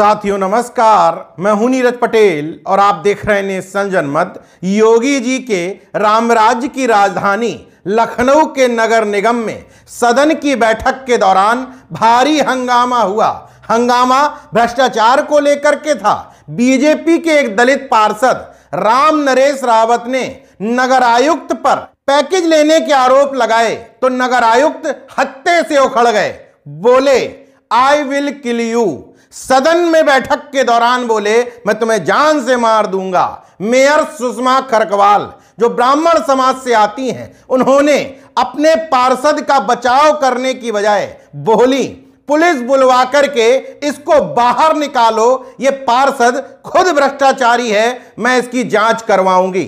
साथियों नमस्कार मैं हूं नीरज पटेल और आप देख रहे हैं संजनमत योगी जी के राम राज्य की राजधानी लखनऊ के नगर निगम में सदन की बैठक के दौरान भारी हंगामा हुआ हंगामा भ्रष्टाचार को लेकर के था बीजेपी के एक दलित पार्षद राम नरेश रावत ने नगर आयुक्त पर पैकेज लेने के आरोप लगाए तो नगर आयुक्त हत्ते से उखड़ गए बोले आई विल किल यू सदन में बैठक के दौरान बोले मैं तुम्हें जान से मार दूंगा मेयर सुषमा खरकवाल जो ब्राह्मण समाज से आती हैं उन्होंने अपने पार्षद का बचाव करने की बजाय बोली पुलिस बुलवा करके इसको बाहर निकालो ये पार्षद खुद भ्रष्टाचारी है मैं इसकी जांच करवाऊंगी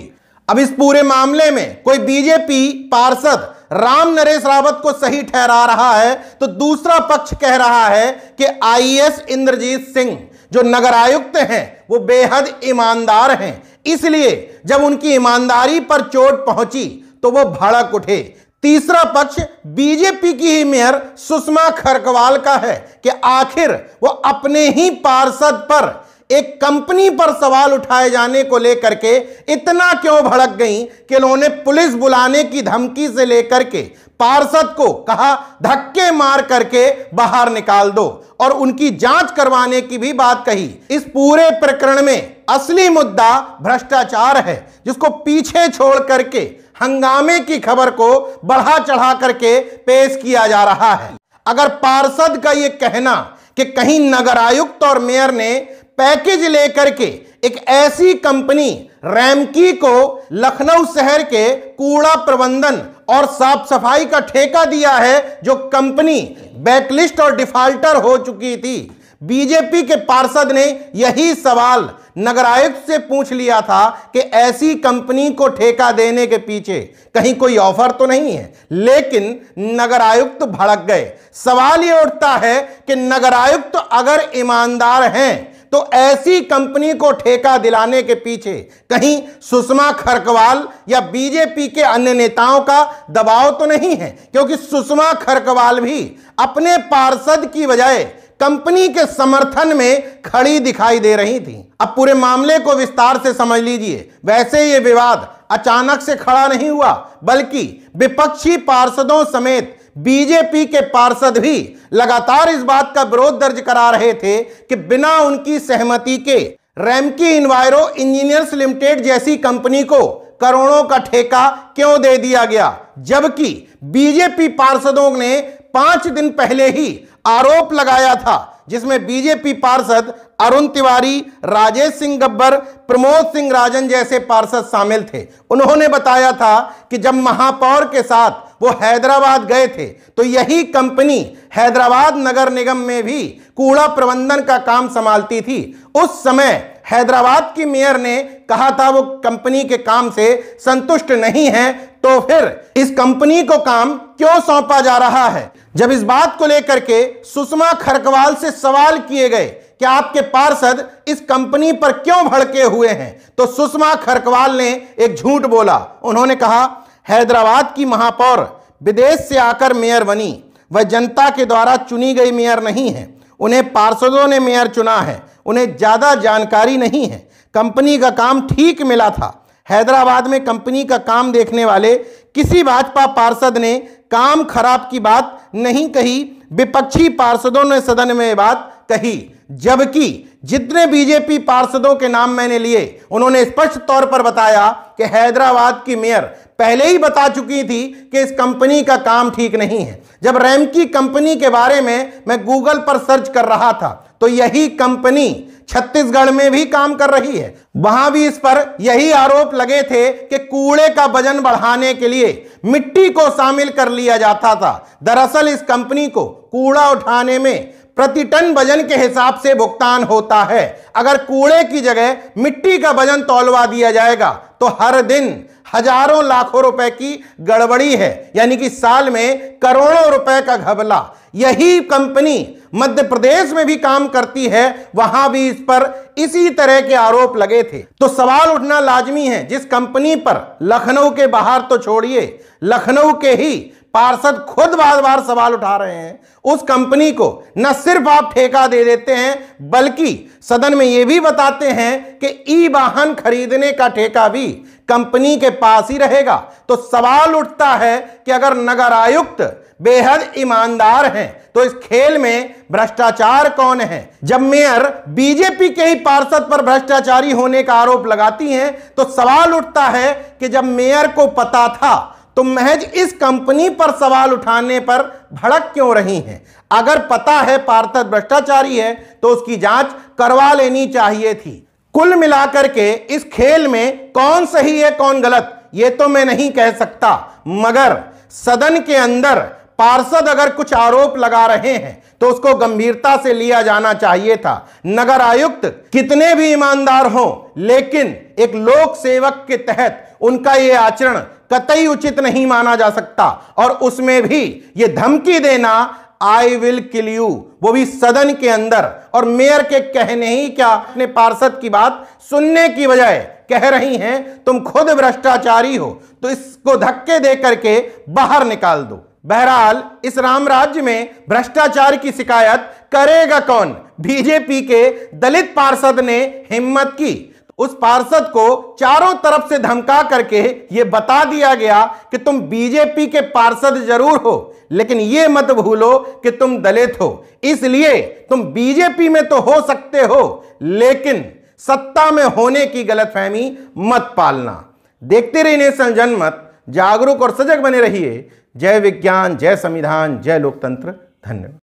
अब इस पूरे मामले में कोई बीजेपी पार्षद राम नरेश रावत को सही ठहरा रहा है तो दूसरा पक्ष कह रहा है कि आईएएस इंद्रजीत सिंह जो नगर आयुक्त हैं वो बेहद ईमानदार हैं इसलिए जब उनकी ईमानदारी पर चोट पहुंची तो वो भड़क उठे तीसरा पक्ष बीजेपी की ही मेयर सुषमा खरकवाल का है कि आखिर वो अपने ही पार्षद पर एक कंपनी पर सवाल उठाए जाने को लेकर के इतना क्यों भड़क गई कि उन्होंने पुलिस बुलाने की धमकी से लेकर के पार्षद को कहा धक्के मार करके बाहर निकाल दो और उनकी जांच करवाने की भी बात कही इस पूरे प्रकरण में असली मुद्दा भ्रष्टाचार है जिसको पीछे छोड़ करके हंगामे की खबर को बढ़ा चढ़ा करके पेश किया जा रहा है अगर पार्षद का यह कहना कि कहीं नगर आयुक्त और मेयर ने पैकेज लेकर के एक ऐसी कंपनी रैमकी को लखनऊ शहर के कूड़ा प्रबंधन और साफ सफाई का ठेका दिया है जो कंपनी बैकलिस्ट और डिफाल्टर हो चुकी थी बीजेपी के पार्षद ने यही सवाल नगर आयुक्त से पूछ लिया था कि ऐसी कंपनी को ठेका देने के पीछे कहीं कोई ऑफर तो नहीं है लेकिन नगर आयुक्त तो भड़क गए सवाल ये उठता है कि नगर आयुक्त तो अगर ईमानदार हैं तो ऐसी कंपनी को ठेका दिलाने के पीछे कहीं सुषमा खरकवाल या बीजेपी के अन्य नेताओं का दबाव तो नहीं है क्योंकि सुषमा खरकवाल भी अपने पार्षद की बजाय कंपनी के समर्थन में खड़ी दिखाई दे रही थी अब पूरे मामले को विस्तार से समझ लीजिए वैसे ये विवाद अचानक से खड़ा नहीं हुआ बल्कि विपक्षी पार्षदों समेत बीजेपी के पार्षद भी लगातार इस बात का विरोध दर्ज करा रहे थे कि बिना उनकी सहमति के रैमकी इन्वायरो इंजीनियर्स लिमिटेड जैसी कंपनी को करोड़ों का ठेका क्यों दे दिया गया जबकि बीजेपी पार्षदों ने पांच दिन पहले ही आरोप लगाया था जिसमें बीजेपी पार्षद अरुण तिवारी राजेश सिंह गब्बर प्रमोद सिंह राजन जैसे पार्षद शामिल थे उन्होंने बताया था कि जब महापौर के साथ वो हैदराबाद गए थे तो यही कंपनी हैदराबाद नगर निगम में भी कूड़ा प्रबंधन का काम संभालती थी उस समय हैदराबाद की मेयर ने कहा था वो कंपनी के काम से संतुष्ट नहीं है तो फिर इस कंपनी को काम क्यों सौंपा जा रहा है जब इस बात को लेकर के सुषमा खरकवाल से सवाल किए गए कि आपके पार्षद इस कंपनी पर क्यों भड़के हुए हैं तो सुषमा खरकवाल ने एक झूठ बोला उन्होंने कहा हैदराबाद की महापौर विदेश से आकर मेयर बनी वह जनता के द्वारा चुनी गई मेयर नहीं है उन्हें पार्षदों ने मेयर चुना है उन्हें ज़्यादा जानकारी नहीं है कंपनी का काम ठीक मिला था हैदराबाद में कंपनी का काम देखने वाले किसी भाजपा पार्षद ने काम खराब की बात नहीं कही विपक्षी पार्षदों ने सदन में बात कही जबकि जितने बीजेपी पार्षदों के नाम मैंने लिए उन्होंने स्पष्ट तौर पर बताया कि हैदराबाद की मेयर पहले ही बता चुकी थी कि इस कंपनी का काम ठीक नहीं है जब रैमकी कंपनी के बारे में मैं गूगल पर सर्च कर रहा था तो यही कंपनी छत्तीसगढ़ में भी काम कर रही है वहां भी इस पर यही आरोप लगे थे कि कूड़े का वजन बढ़ाने के लिए मिट्टी को शामिल कर लिया जाता था दरअसल इस कंपनी को कूड़ा उठाने में प्रति टन वजन के हिसाब से भुगतान होता है अगर कूड़े की जगह मिट्टी का वजन तोलवा दिया जाएगा तो हर दिन हजारों लाखों रुपए की गड़बड़ी है यानी कि साल में करोड़ों रुपए का घबला यही कंपनी मध्य प्रदेश में भी काम करती है वहां भी इस पर इसी तरह के आरोप लगे थे तो सवाल उठना लाजमी है जिस कंपनी पर लखनऊ के बाहर तो छोड़िए लखनऊ के ही पार्षद खुद बार बार सवाल उठा रहे हैं उस कंपनी को न सिर्फ आप ठेका दे देते हैं बल्कि सदन में यह भी बताते हैं कि ई वाहन खरीदने का ठेका भी कंपनी के पास ही रहेगा तो सवाल उठता है कि अगर नगर आयुक्त बेहद ईमानदार हैं तो इस खेल में भ्रष्टाचार कौन है जब मेयर बीजेपी के ही पार्षद पर भ्रष्टाचारी होने का आरोप लगाती हैं तो सवाल उठता है कि जब मेयर को पता था तो महज इस कंपनी पर सवाल उठाने पर भड़क क्यों रही हैं अगर पता है पार्थद भ्रष्टाचारी है तो उसकी जांच करवा लेनी चाहिए थी कुल मिलाकर के इस खेल में कौन सही है कौन गलत ये तो मैं नहीं कह सकता मगर सदन के अंदर पार्षद अगर कुछ आरोप लगा रहे हैं तो उसको गंभीरता से लिया जाना चाहिए था नगर आयुक्त कितने भी ईमानदार हों लेकिन एक लोक सेवक के तहत उनका यह आचरण कतई उचित नहीं माना जा सकता और उसमें भी यह धमकी देना आई विल किल यू वो भी सदन के अंदर और मेयर के कहने ही क्या अपने पार्षद की बात सुनने की बजाय कह रही हैं तुम खुद भ्रष्टाचारी हो तो इसको धक्के दे करके बाहर निकाल दो बहरहाल इस राम राज्य में भ्रष्टाचार की शिकायत करेगा कौन बीजेपी के दलित पार्षद ने हिम्मत की उस पार्षद को चारों तरफ से धमका करके यह बता दिया गया कि तुम बीजेपी के पार्षद जरूर हो लेकिन यह मत भूलो कि तुम दलित हो इसलिए तुम बीजेपी में तो हो सकते हो लेकिन सत्ता में होने की गलतफहमी मत पालना देखते रहिए नेशन जनमत जागरूक और सजग बने रहिए जय विज्ञान जय संविधान जय लोकतंत्र धन्यवाद